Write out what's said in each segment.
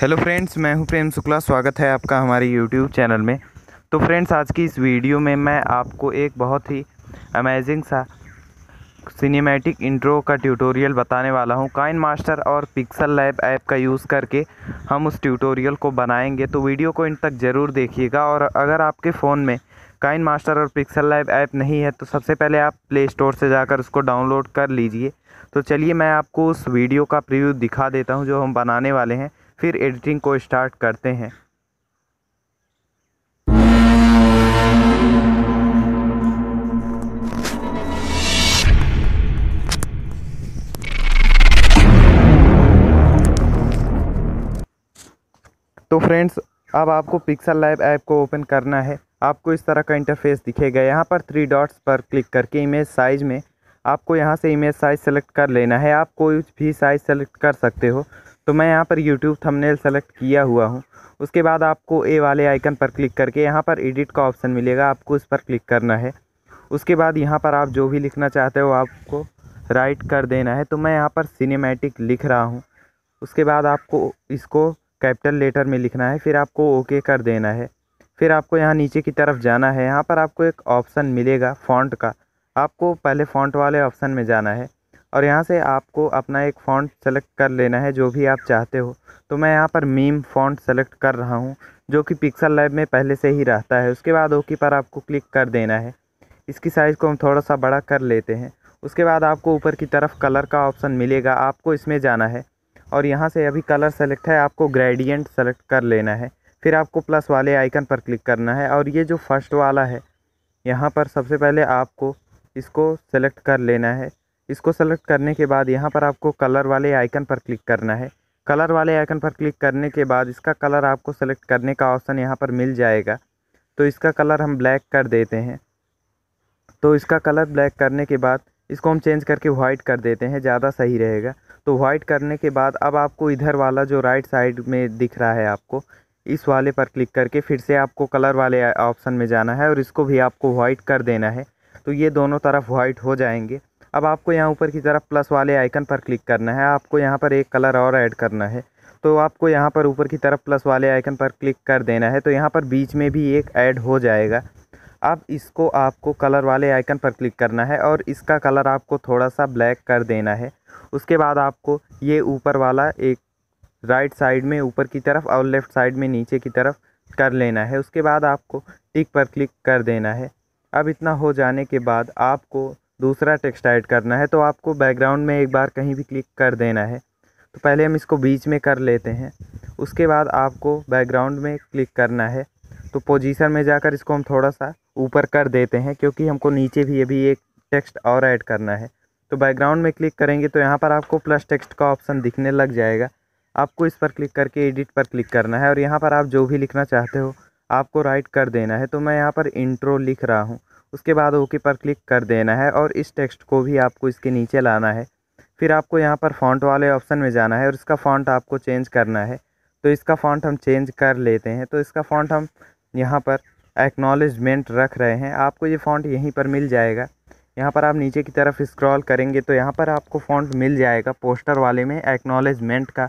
hello friends मैं हूं प्रेम शुक्ला स्वागत है आपका हमारे यूट्यूब चैनल में तो फ्रेंड्स आज की इस वीडियो में मैं आपको एक बहुत ही अमेजिंग सा सिनेमैटिक इंट्रो का ट्यूटोरियल बताने वाला हूं काइन मास्टर और पिक्सल लैब ऐप का यूज़ करके हम उस ट्यूटोरियल को बनाएंगे तो वीडियो को इन तक ज़रूर देखिएगा और अगर आपके फ़ोन में काइन मास्टर और पिक्सल लाइव ऐप नहीं है तो सबसे पहले आप प्ले स्टोर से जाकर उसको डाउनलोड कर लीजिए तो चलिए मैं आपको उस वीडियो का प्रिव्यू दिखा देता हूँ जो हम बनाने वाले हैं फिर एडिटिंग को स्टार्ट करते हैं तो फ्रेंड्स अब आपको पिक्सल लाइव ऐप को ओपन करना है आपको इस तरह का इंटरफेस दिखेगा यहाँ पर थ्री डॉट्स पर क्लिक करके इमेज साइज़ में आपको यहाँ से इमेज साइज़ सेलेक्ट कर लेना है आप कोई भी साइज़ सेलेक्ट कर सकते हो तो मैं यहाँ पर यूट्यूब थंबनेल सेलेक्ट किया हुआ हूँ उसके बाद आपको ए वाले आइकन पर क्लिक करके यहाँ पर एडिट का ऑप्शन मिलेगा आपको इस पर क्लिक करना है उसके बाद यहाँ पर आप जो भी लिखना चाहते हो आपको राइट कर देना है तो मैं यहाँ पर सिनेमैटिक लिख रहा हूँ उसके बाद आपको इसको कैपिटल लेटर में लिखना है फिर आपको ओके कर देना है फिर आपको यहाँ नीचे की तरफ जाना है यहाँ पर आपको एक ऑप्शन मिलेगा फॉन्ट का आपको पहले फॉन्ट वाले ऑप्शन में जाना है और यहाँ से आपको अपना एक फ़ॉन्ट सेलेक्ट कर लेना है जो भी आप चाहते हो तो मैं यहाँ पर मीम फ़ॉन्ट सेलेक्ट कर रहा हूँ जो कि पिक्सल लैब में पहले से ही रहता है उसके बाद ओके पर आपको क्लिक कर देना है इसकी साइज़ को हम थोड़ा सा बड़ा कर लेते हैं उसके बाद आपको ऊपर की तरफ कलर का ऑप्शन मिलेगा आपको इसमें जाना है और यहाँ से अभी कलर सेलेक्ट है आपको ग्रेडियंट सेलेक्ट कर लेना है फिर आपको प्लस वाले आइकन पर क्लिक करना है और ये जो फर्स्ट वाला है यहाँ पर सबसे पहले आपको इसको सेलेक्ट कर लेना है इसको सेलेक्ट करने के बाद यहाँ पर आपको कलर वाले आइकन पर क्लिक करना है कलर वाले आइकन पर क्लिक करने के बाद इसका कलर आपको सेलेक्ट करने का ऑप्शन यहाँ पर मिल जाएगा तो इसका कलर हम ब्लैक कर देते हैं तो इसका कलर ब्लैक करने के बाद इसको हम चेंज करके वाइट कर देते हैं ज़्यादा सही रहेगा तो वाइट करने के बाद अब आपको इधर वाला जो राइट साइड में दिख रहा है आपको इस वाले पर क्लिक करके फिर से आपको कलर वाले ऑप्शन में जाना है और इसको भी आपको वाइट कर देना है तो ये दोनों तरफ वाइट हो जाएंगे अब आपको यहाँ ऊपर की तरफ प्लस वाले आइकन पर क्लिक करना है आपको यहाँ पर एक कलर और ऐड करना है तो आपको यहाँ पर ऊपर की तरफ प्लस वाले आइकन पर क्लिक कर देना है तो यहाँ पर बीच में भी एक ऐड हो जाएगा अब इसको आपको कलर वाले आइकन पर क्लिक करना है और इसका कलर आपको थोड़ा सा ब्लैक कर देना है उसके बाद आपको ये ऊपर वाला एक राइट साइड में ऊपर की तरफ और लेफ़्ट साइड में नीचे की तरफ कर लेना है उसके बाद आपको टिक पर क्लिक कर देना है अब इतना हो जाने के बाद आपको दूसरा टेक्स्ट ऐड करना है तो आपको बैकग्राउंड में एक बार कहीं भी क्लिक कर देना है तो पहले हम इसको बीच में कर लेते हैं उसके बाद आपको बैकग्राउंड में क्लिक करना है तो पोजीशन में जाकर इसको हम थोड़ा सा ऊपर कर देते हैं क्योंकि हमको नीचे भी अभी एक टेक्स्ट और ऐड करना है तो बैकग्राउंड में क्लिक करेंगे तो यहाँ पर आपको प्लस टेक्स्ट का ऑप्शन दिखने लग जाएगा आपको इस पर क्लिक करके एडिट पर क्लिक करना है और यहाँ पर आप जो भी लिखना चाहते हो आपको राइट कर देना है तो मैं यहाँ पर इंट्रो लिख रहा हूँ उसके बाद ओके पर क्लिक कर देना है और इस टेक्स्ट को भी आपको इसके नीचे लाना है फिर आपको यहाँ पर फॉन्ट वाले ऑप्शन में जाना है और इसका फॉन्ट आपको चेंज करना है तो इसका फॉन्ट हम चेंज कर लेते हैं तो इसका फॉन्ट हम यहाँ पर एक्नॉलेजमेंट रख रहे हैं आपको ये फॉन्ट यहीं पर मिल जाएगा यहाँ पर आप नीचे की तरफ स्क्रॉल करेंगे तो यहाँ पर आपको फॉन्ट मिल जाएगा पोस्टर वाले में एक्नॉलेजमेंट का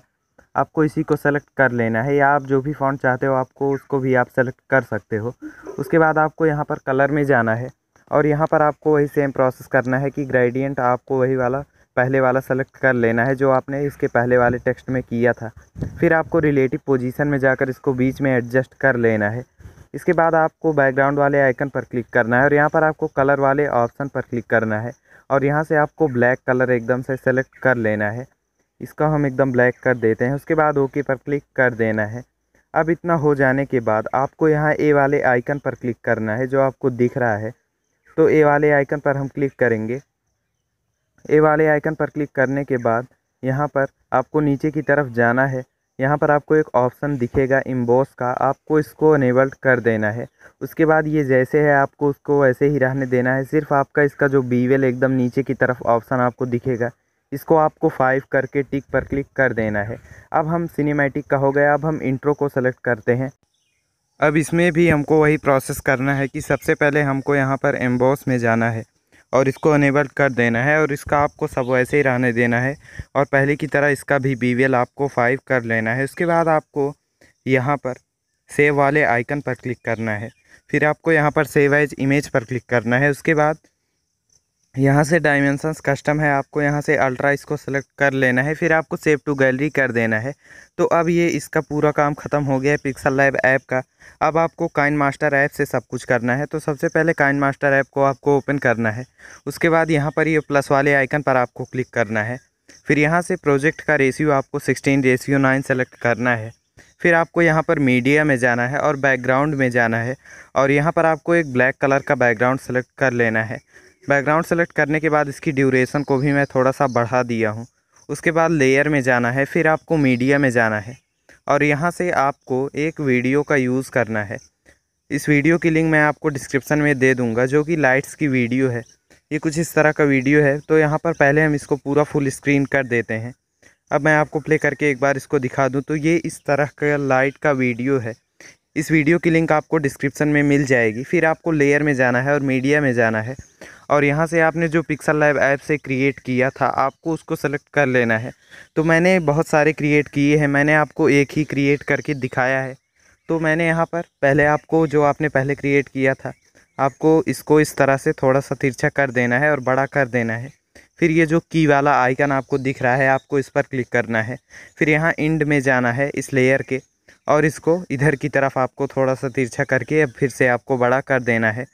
आपको इसी को सेलेक्ट कर लेना है या आप जो भी फ़ॉन्ट चाहते हो आपको उसको भी आप सेलेक्ट कर सकते हो उसके बाद आपको यहाँ पर कलर में जाना है और यहाँ पर आपको वही सेम प्रोसेस करना है कि ग्रेडियंट आपको वही वाला पहले वाला सेलेक्ट कर लेना है जो आपने इसके पहले वाले टेक्स्ट में किया था फिर आपको रिलेटिव पोजीशन में जाकर इसको बीच में एडजस्ट कर लेना है इसके बाद आपको बैकग्राउंड वाले आइकन पर क्लिक करना है और यहाँ पर आपको कलर वाले ऑप्शन पर क्लिक करना है और यहाँ से आपको ब्लैक कलर एकदम से सेलेक्ट कर लेना है इसका हम एकदम ब्लैक कर देते हैं उसके बाद ओके पर क्लिक कर देना है अब इतना हो जाने के बाद आपको यहाँ ए वाले आइकन पर क्लिक करना है जो आपको दिख रहा है तो ए वाले आइकन पर हम क्लिक करेंगे ए वाले आइकन पर क्लिक करने के बाद यहाँ पर आपको नीचे की तरफ जाना है यहाँ पर आपको एक ऑप्शन दिखेगा इम्बॉस का आपको इसको अनेबल कर देना है उसके बाद ये जैसे है आपको उसको वैसे ही रहने देना है सिर्फ आपका इसका जो बीवेल एकदम नीचे की तरफ ऑप्शन आपको दिखेगा इसको आपको फाइव करके टिक पर क्लिक कर देना है अब हम सिनेमैटिक का हो गया अब हम इंट्रो को सेलेक्ट करते हैं अब इसमें भी हमको वही प्रोसेस करना है कि सबसे पहले हमको यहाँ पर एम्बॉस में जाना है और इसको अनेबल कर देना है और इसका आपको सब वैसे ही रहने देना है और पहले की तरह इसका भी बी आपको फाइव कर लेना है उसके बाद आपको यहाँ पर सेव वाले आइकन पर क्लिक करना है फिर आपको यहाँ पर सेव एज इमेज पर क्लिक करना है उसके बाद यहाँ से डायमेंशंस कस्टम है आपको यहाँ से अल्ट्रा इसको सेलेक्ट कर लेना है फिर आपको सेव टू गैलरी कर देना है तो अब ये इसका पूरा काम ख़त्म हो गया है पिक्सल लैब ऐप का अब आपको काइन मास्टर ऐप से सब कुछ करना है तो सबसे पहले काइन मास्टर ऐप को आपको ओपन करना है उसके बाद यहाँ पर ये प्लस वाले आइकन पर आपको क्लिक करना है फिर यहाँ से प्रोजेक्ट का रेशियो आपको सिक्सटीन रेशियो नाइन सेलेक्ट करना है फिर आपको यहाँ पर मीडिया में जाना है और बैकग्राउंड में जाना है और यहाँ पर आपको एक ब्लैक कलर का बैकग्राउंड सेलेक्ट कर लेना है बैकग्राउंड सेलेक्ट करने के बाद इसकी ड्यूरेशन को भी मैं थोड़ा सा बढ़ा दिया हूँ उसके बाद लेयर में जाना है फिर आपको मीडिया में जाना है और यहाँ से आपको एक वीडियो का यूज़ करना है इस वीडियो की लिंक मैं आपको डिस्क्रिप्शन में दे दूँगा जो कि लाइट्स की वीडियो है ये कुछ इस तरह का वीडियो है तो यहाँ पर पहले हम इसको पूरा फुल स्क्रीन कर देते हैं अब मैं आपको प्ले करके एक बार इसको दिखा दूँ तो ये इस तरह का लाइट का वीडियो है इस वीडियो की लिंक आपको डिस्क्रिप्शन में मिल जाएगी फिर आपको लेयर में जाना है और मीडिया में जाना है और यहाँ से आपने जो पिक्सल लाइव ऐप से क्रिएट किया था आपको उसको सेलेक्ट कर लेना है तो मैंने बहुत सारे क्रिएट किए हैं मैंने आपको एक ही क्रिएट करके दिखाया है तो मैंने यहाँ पर पहले आपको जो आपने पहले क्रिएट किया था आपको इसको इस तरह से थोड़ा सा तिरछा कर देना है और बड़ा कर देना है फिर ये जो की वाला आइकन आपको दिख रहा है आपको इस पर क्लिक करना है फिर यहाँ एंड में जाना है इस लेयर के और इसको इधर की तरफ आपको थोड़ा सा तिरछा करके अब फिर से आपको बड़ा कर देना है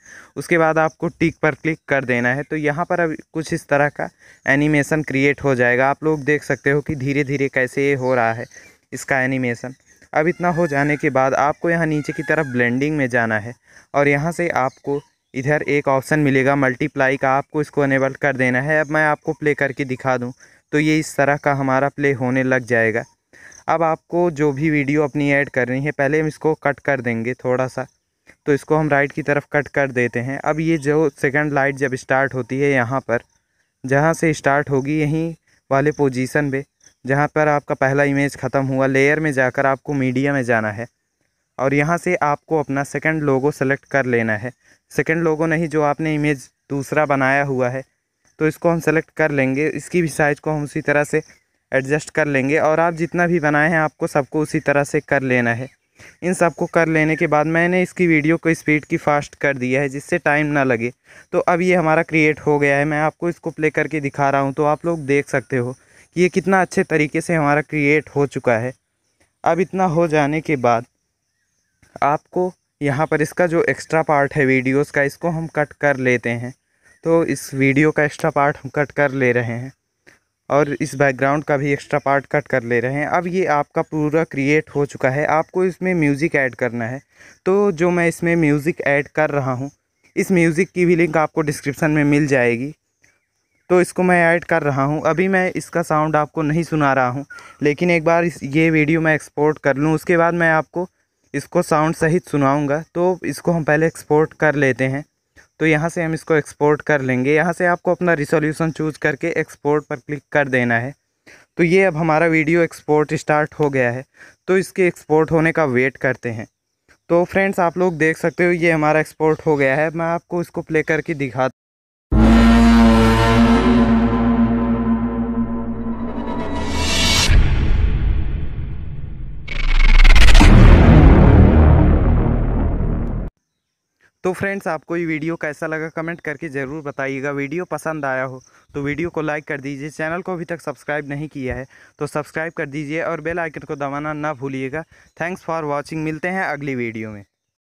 उसके बाद आपको टिक पर क्लिक कर देना है तो यहाँ पर अब कुछ इस तरह का एनिमेशन क्रिएट हो जाएगा आप लोग देख सकते हो कि धीरे धीरे कैसे ये हो रहा है इसका एनिमेशन अब इतना हो जाने के बाद आपको यहाँ नीचे की तरफ ब्लेंडिंग में जाना है और यहाँ से आपको इधर एक ऑप्शन मिलेगा मल्टीप्लाई का आपको इसको अनेबल कर देना है अब मैं आपको प्ले करके दिखा दूँ तो ये इस तरह का हमारा प्ले होने लग जाएगा अब आपको जो भी वीडियो अपनी ऐड करनी है पहले हम इसको कट कर देंगे थोड़ा सा तो इसको हम राइट की तरफ कट कर देते हैं अब ये जो सेकंड लाइट जब स्टार्ट होती है यहाँ पर जहाँ से स्टार्ट होगी यहीं वाले पोजीशन पे जहाँ पर आपका पहला इमेज ख़त्म हुआ लेयर में जाकर आपको मीडिया में जाना है और यहाँ से आपको अपना सेकंड लोगो सेलेक्ट कर लेना है सेकंड लोगो नहीं जो आपने इमेज दूसरा बनाया हुआ है तो इसको हम सेलेक्ट कर लेंगे इसकी भी साइज़ को हम उसी तरह से एडजस्ट कर लेंगे और आप जितना भी बनाए हैं आपको सबको उसी तरह से कर लेना है इन सबको कर लेने के बाद मैंने इसकी वीडियो को स्पीड की फास्ट कर दिया है जिससे टाइम ना लगे तो अब ये हमारा क्रिएट हो गया है मैं आपको इसको प्ले करके दिखा रहा हूँ तो आप लोग देख सकते हो कि ये कितना अच्छे तरीके से हमारा क्रिएट हो चुका है अब इतना हो जाने के बाद आपको यहाँ पर इसका जो एक्स्ट्रा पार्ट है वीडियोस का इसको हम कट कर लेते हैं तो इस वीडियो का एक्स्ट्रा पार्ट हम कट कर ले रहे हैं और इस बैकग्राउंड का भी एक्स्ट्रा पार्ट कट कर ले रहे हैं अब ये आपका पूरा क्रिएट हो चुका है आपको इसमें म्यूज़िक ऐड करना है तो जो मैं इसमें म्यूज़िक ऐड कर रहा हूँ इस म्यूज़िक की भी लिंक आपको डिस्क्रिप्शन में मिल जाएगी तो इसको मैं ऐड कर रहा हूँ अभी मैं इसका साउंड आपको नहीं सुना रहा हूँ लेकिन एक बार इस ये वीडियो मैं एक्सपोर्ट कर लूँ उसके बाद मैं आपको इसको साउंड सहित सुनाऊँगा तो इसको हम पहले एक्सपोर्ट कर लेते हैं तो यहाँ से हम इसको एक्सपोर्ट कर लेंगे यहाँ से आपको अपना रिसोल्यूशन चूज़ करके एक्सपोर्ट पर क्लिक कर देना है तो ये अब हमारा वीडियो एक्सपोर्ट स्टार्ट हो गया है तो इसके एक्सपोर्ट होने का वेट करते हैं तो फ्रेंड्स आप लोग देख सकते हो ये हमारा एक्सपोर्ट हो गया है मैं आपको इसको प्ले करके दिखा तो फ्रेंड्स आपको ये वीडियो कैसा लगा कमेंट करके ज़रूर बताइएगा वीडियो पसंद आया हो तो वीडियो को लाइक कर दीजिए चैनल को अभी तक सब्सक्राइब नहीं किया है तो सब्सक्राइब कर दीजिए और बेल आइकन को दबाना ना भूलिएगा थैंक्स फॉर वॉचिंग मिलते हैं अगली वीडियो में